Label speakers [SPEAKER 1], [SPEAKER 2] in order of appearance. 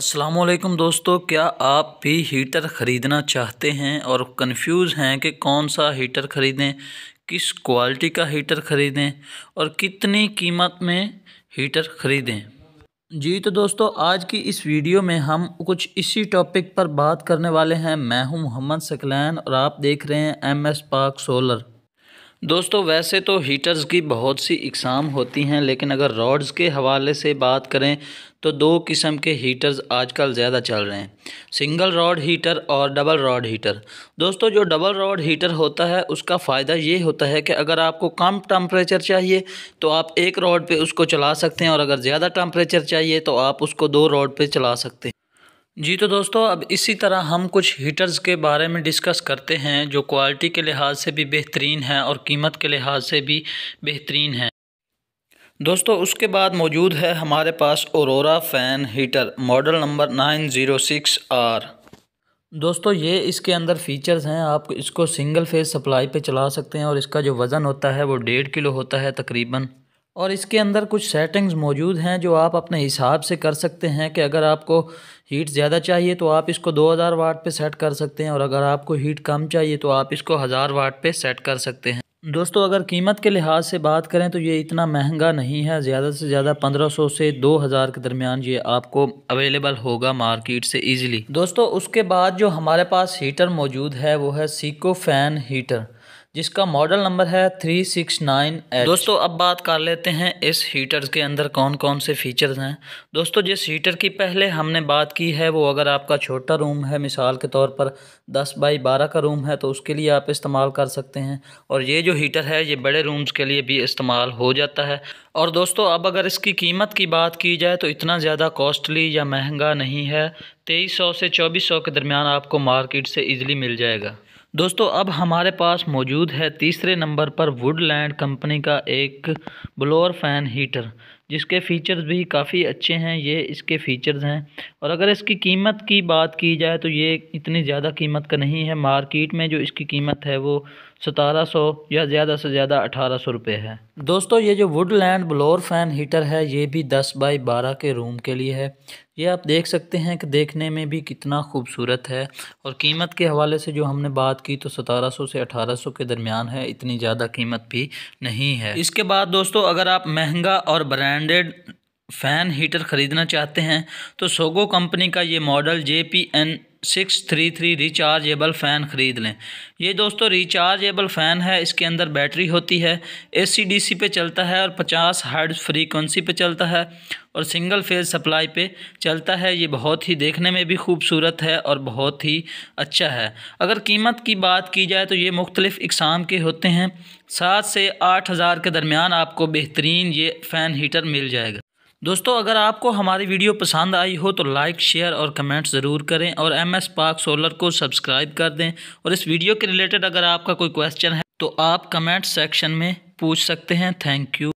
[SPEAKER 1] असलम दोस्तों क्या आप भी हीटर ख़रीदना चाहते हैं और कंफ्यूज हैं कि कौन सा हीटर ख़रीदें किस क्वालिटी का हीटर ख़रीदें और कितनी कीमत में हीटर ख़रीदें जी तो दोस्तों आज की इस वीडियो में हम कुछ इसी टॉपिक पर बात करने वाले हैं मैं हूं मोहम्मद सकलैन और आप देख रहे हैं एम एस पाक सोलर दोस्तों वैसे तो हीटर्स की बहुत सी इकसाम होती हैं लेकिन अगर रॉड्स के हवाले से बात करें तो दो किस्म के हीटर्स आजकल ज़्यादा चल रहे हैं सिंगल रॉड हीटर और डबल रॉड हीटर दोस्तों जो डबल रॉड हीटर होता है उसका फ़ायदा ये होता है कि अगर आपको कम टम्परेचर चाहिए तो आप एक रॉड पे उसको चला सकते हैं और अगर ज़्यादा टम्परेचर चाहिए तो आप उसको दो रॉड पर चला सकते हैं जी तो दोस्तों अब इसी तरह हम कुछ हीटर्स के बारे में डिस्कस करते हैं जो क्वालिटी के लिहाज से भी बेहतरीन हैं और कीमत के लिहाज से भी बेहतरीन हैं दोस्तों उसके बाद मौजूद है हमारे पास Aurora fan heater model number nine zero six R दोस्तों ये इसके अंदर फीचर्स हैं आप इसको सिंगल फेज़ सप्लाई पे चला सकते हैं और इसका जो वज़न होता है वो डेढ़ किलो होता है तकरीबन और इसके अंदर कुछ सेटिंग्स मौजूद हैं जो आप अपने हिसाब से कर सकते हैं कि अगर आपको हीट ज़्यादा चाहिए तो आप इसको 2000 वाट पर सेट कर सकते हैं और अगर आपको हीट कम चाहिए तो आप इसको हज़ार वाट पर सेट कर सकते हैं दोस्तों अगर कीमत के लिहाज से बात करें तो ये इतना महंगा नहीं है ज़्यादा से ज़्यादा 1500 से 2000 के दरमियान ये आपको अवेलेबल होगा मार्केट से इजीली दोस्तों उसके बाद जो हमारे पास हीटर मौजूद है वो है सीको फ़ैन हीटर जिसका मॉडल नंबर है थ्री सिक्स नाइन दोस्तों अब बात कर लेते हैं इस हीटर के अंदर कौन कौन से फीचर्स हैं दोस्तों जिस हीटर की पहले हमने बात की है वो अगर आपका छोटा रूम है मिसाल के तौर पर दस बाई बारह का रूम है तो उसके लिए आप इस्तेमाल कर सकते हैं और ये जो हीटर है ये बड़े रूम्स के लिए भी इस्तेमाल हो जाता है और दोस्तों अब अगर इसकी कीमत की बात की जाए तो इतना ज़्यादा कॉस्टली या महंगा नहीं है तेईस सौ से चौबीस सौ के दरमियान आपको मार्केट से ईजिली मिल जाएगा दोस्तों अब हमारे पास मौजूद है तीसरे नंबर पर वुडलैंड कंपनी का एक ब्लोअर फ़ैन हीटर जिसके फ़ीचर्स भी काफ़ी अच्छे हैं ये इसके फ़ीचर्स हैं और अगर इसकी कीमत की बात की जाए तो ये इतनी ज़्यादा कीमत का नहीं है मार्केट में जो इसकी कीमत है वो सतारह सौ या ज़्यादा से ज़्यादा अठारह सौ रुपये है दोस्तों ये जो वुडलैंड ब्लोअर फ़ैन हीटर है ये भी दस बाई बारह के रूम के लिए है ये आप देख सकते हैं कि देखने में भी कितना खूबसूरत है और कीमत के हवाले से जो हमने बात की तो 1700 से 1800 के दरमियान है इतनी ज़्यादा कीमत भी नहीं है इसके बाद दोस्तों अगर आप महंगा और ब्रांडेड फ़ैन हीटर ख़रीदना चाहते हैं तो सोगो कंपनी का ये model J P N six three three rechargeable fan ख़रीद लें ये दोस्तों रिचार्जेबल फ़ैन है इसके अंदर बैटरी होती है ए सी डी सी पे चलता है और पचास हर्ड फ्रीक्वेंसी पे चलता है और सिंगल फेज सप्लाई पे चलता है ये बहुत ही देखने में भी खूबसूरत है और बहुत ही अच्छा है अगर कीमत की बात की जाए तो ये मुख्तलिफ़ इकसाम के होते हैं सात से आठ हज़ार के दरमियान आपको बेहतरीन ये फ़ैन हीटर मिल जाएगा दोस्तों अगर आपको हमारी वीडियो पसंद आई हो तो लाइक शेयर और कमेंट ज़रूर करें और एम एस पार्क सोलर को सब्सक्राइब कर दें और इस वीडियो के रिलेटेड अगर आपका कोई क्वेश्चन है तो आप कमेंट सेक्शन में पूछ सकते हैं थैंक यू